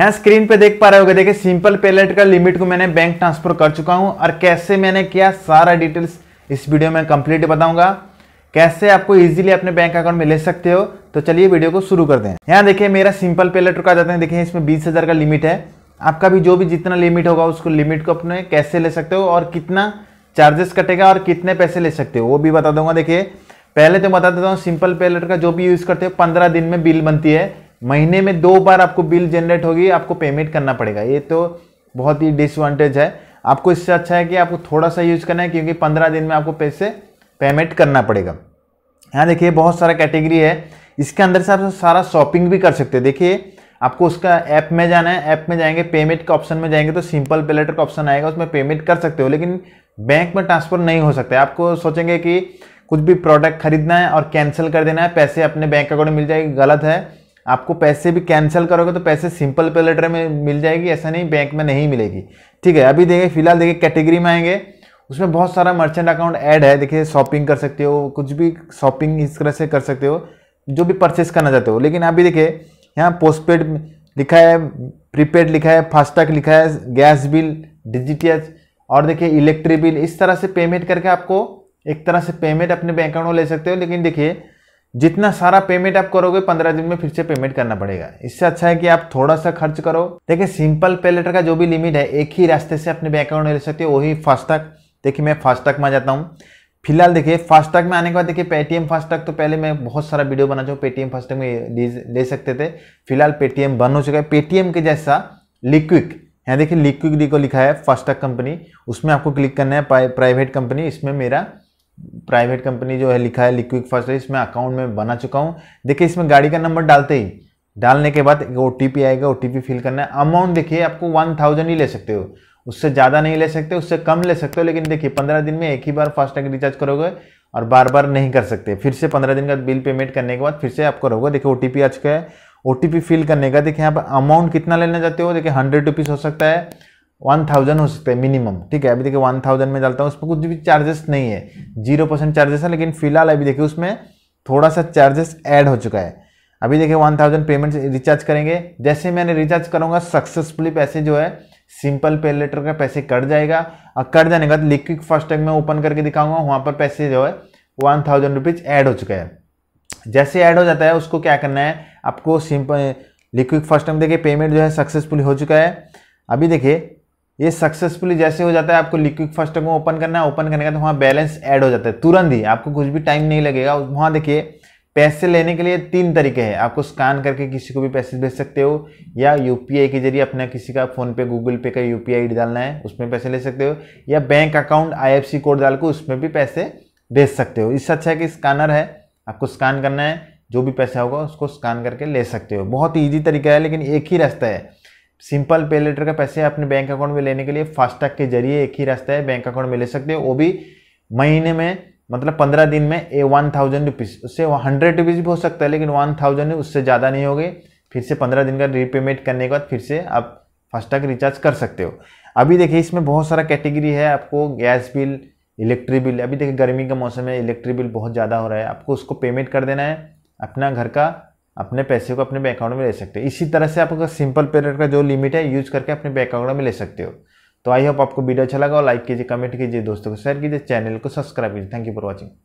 यहाँ स्क्रीन पे देख पा रहे होगे देखिए सिंपल पेलेट का लिमिट को मैंने बैंक ट्रांसफर कर चुका हूँ और कैसे मैंने किया सारा डिटेल्स इस वीडियो में कंप्लीट बताऊंगा कैसे आपको इजीली अपने बैंक अकाउंट में ले सकते हो तो चलिए वीडियो को शुरू कर दें यहाँ देखिए मेरा सिंपल पेलेट रुका जाते हैं देखिए इसमें बीस हज़ार का लिमिट है आपका भी जो भी जितना लिमिट होगा उसको लिमिट को अपने कैसे ले सकते हो और कितना चार्जेस कटेगा और कितने पैसे ले सकते हो वो भी बता दूंगा देखिए पहले तो बता देता हूँ सिंपल पेलेट का जो भी यूज़ करते हो पंद्रह दिन में बिल बनती है महीने में दो बार आपको बिल जनरेट होगी आपको पेमेंट करना पड़ेगा ये तो बहुत ही डिसवान्टेज है आपको इससे अच्छा है कि आपको थोड़ा सा यूज करना है क्योंकि पंद्रह दिन में आपको पैसे पेमेंट करना पड़ेगा यहाँ देखिए बहुत सारा कैटेगरी है इसके अंदर से आप सारा शॉपिंग भी कर सकते हैं देखिए आपको उसका ऐप में जाना है ऐप में जाएंगे पेमेंट के ऑप्शन में जाएंगे तो सिंपल पेलेटर का ऑप्शन आएगा उसमें पेमेंट कर सकते हो लेकिन बैंक में ट्रांसफ़र नहीं हो सकता आपको सोचेंगे कि कुछ भी प्रोडक्ट खरीदना है और कैंसिल कर देना है पैसे अपने बैंक अकाउंट में मिल जाएगी गलत है आपको पैसे भी कैंसिल करोगे तो पैसे सिंपल पे लेटर में मिल जाएगी ऐसा नहीं बैंक में नहीं मिलेगी ठीक है अभी देखिए फिलहाल देखिए कैटेगरी में आएंगे उसमें बहुत सारा मर्चेंट अकाउंट ऐड है देखिए शॉपिंग कर सकते हो कुछ भी शॉपिंग इस तरह से कर सकते हो जो भी परचेस करना चाहते हो लेकिन अभी देखिए यहाँ पोस्टपेड लिखा है प्रीपेड लिखा है फास्टैग लिखा है गैस बिल डिजिटल और देखिए इलेक्ट्रिक बिल इस तरह से पेमेंट करके आपको एक तरह से पेमेंट अपने बैंक अकाउंट में ले सकते हो लेकिन देखिए जितना सारा पेमेंट आप करोगे पंद्रह दिन में फिर से पेमेंट करना पड़ेगा इससे अच्छा है कि आप थोड़ा सा खर्च करो देखिए सिंपल पे लेटर का जो भी लिमिट है एक ही रास्ते से अपने बैंक अकाउंट में ले सकते हो वही फास्टैग देखिए मैं फास्टैग में आ जाता हूँ फिलहाल देखिए फास्टैग में आने के बाद देखिए पेटीएम फास्टैग तो पहले मैं बहुत सारा वीडियो बना चुका पेटीएम फास्टैग में ले सकते थे फिलहाल पेटीएम बंद हो चुका है पेटीएम के जैसा लिक्विक है देखिए लिक्विक डी को लिखा है फास्टैग कंपनी उसमें आपको क्लिक करना है प्राइवेट कंपनी इसमें मेरा प्राइवेट कंपनी जो है लिखा है लिक्विड फर्स्ट इसमें अकाउंट में बना चुका हूँ देखिए इसमें गाड़ी का नंबर डालते ही डालने के बाद ओ टी पी आएगा ओ टी पी फिल करना है अमाउंट देखिए आपको वन थाउजेंड ही ले सकते हो उससे ज़्यादा नहीं ले सकते उससे कम ले सकते हो लेकिन देखिए पंद्रह दिन में एक ही बार फास्टैग रिचार्ज करोगे और बार बार नहीं कर सकते फिर से पंद्रह दिन का बिल पेमेंट करने के बाद फिर से आप करोगे देखिए ओ टी पी आ चुका है ओ टी पी फिल करने का देखिए यहाँ पर अमाउंट कितना लेना चाहते हो देखिए हंड्रेड रुपीज़ हो सकता है वन थाउजेंड हो सकता है मिनिमम ठीक है अभी देखिए वन थाउजेंड में डालता हूँ उसमें कुछ भी चार्जेस नहीं है जीरो परसेंट चार्जेस है लेकिन फिलहाल अभी देखिए उसमें थोड़ा सा चार्जेस ऐड हो चुका है अभी देखिए वन थाउजेंड पेमेंट रिचार्ज करेंगे जैसे मैंने रिचार्ज करूँगा सक्सेसफुली पैसे जो है सिंपल पे लेटर का पैसे कट जाएगा और कट जाने के बाद लिक्विक फर्स्ट टैग में ओपन करके दिखाऊंगा वहाँ पर पैसे जो है वन थाउजेंड रुपीज़ ऐड हो चुका है जैसे ऐड हो जाता है उसको क्या करना है आपको सिंपल लिक्विक फर्स्ट टाइम देखिए पेमेंट जो है सक्सेसफुल हो चुका है अभी देखिए ये सक्सेसफुली जैसे हो जाता है आपको लिक्विड फर्स्ट को ओपन करना है ओपन करने का तो वहाँ बैलेंस ऐड हो जाता है तुरंत ही आपको कुछ भी टाइम नहीं लगेगा वहाँ देखिए पैसे लेने के लिए तीन तरीके हैं आपको स्कैन करके किसी को भी पैसे भेज सकते हो या यू के जरिए अपना किसी का फ़ोनपे गूगल पे का यू पी डालना है उसमें पैसे ले सकते हो या बैंक अकाउंट आई कोड डाल के उसमें भी पैसे भेज सकते हो इससे अच्छा है कि स्कैनर है आपको स्कैन करना है जो भी पैसा होगा उसको स्कैन करके ले सकते हो बहुत ईजी तरीका है लेकिन एक ही रास्ता है सिंपल पे लेटर का पैसे अपने बैंक अकाउंट में लेने के लिए फास्टैग के जरिए एक ही रास्ता है बैंक अकाउंट में ले सकते हो वो भी महीने में मतलब पंद्रह दिन में ए वन थाउजेंड रुपीज़ उससे हंड्रेड रुपीज़ भी हो सकता है लेकिन वन थाउजेंड उससे ज़्यादा नहीं होगी फिर से पंद्रह दिन का रीपेमेंट करने के बाद फिर से आप फास्टैग रिचार्ज कर सकते हो अभी देखिए इसमें बहुत सारा कैटेगरी है आपको गैस बिल इलेक्ट्रिक बिल अभी देखिए गर्मी का मौसम है इलेक्ट्रिक बिल बहुत ज़्यादा हो रहा है आपको उसको पेमेंट कर देना है अपना घर का अपने पैसे को अपने बैंक अकाउंट में ले सकते हो इसी तरह से आपका सिंपल पेरियड का जो लिमिट है यूज करके अपने बैंक अकाउंट में ले सकते हो तो आई होप आपको वीडियो अच्छा लगा और लाइक कीजिए कमेंट कीजिए दोस्तों को शेयर कीजिए चैनल को सब्सक्राइब कीजिए थैंक यू फॉर वॉचिंग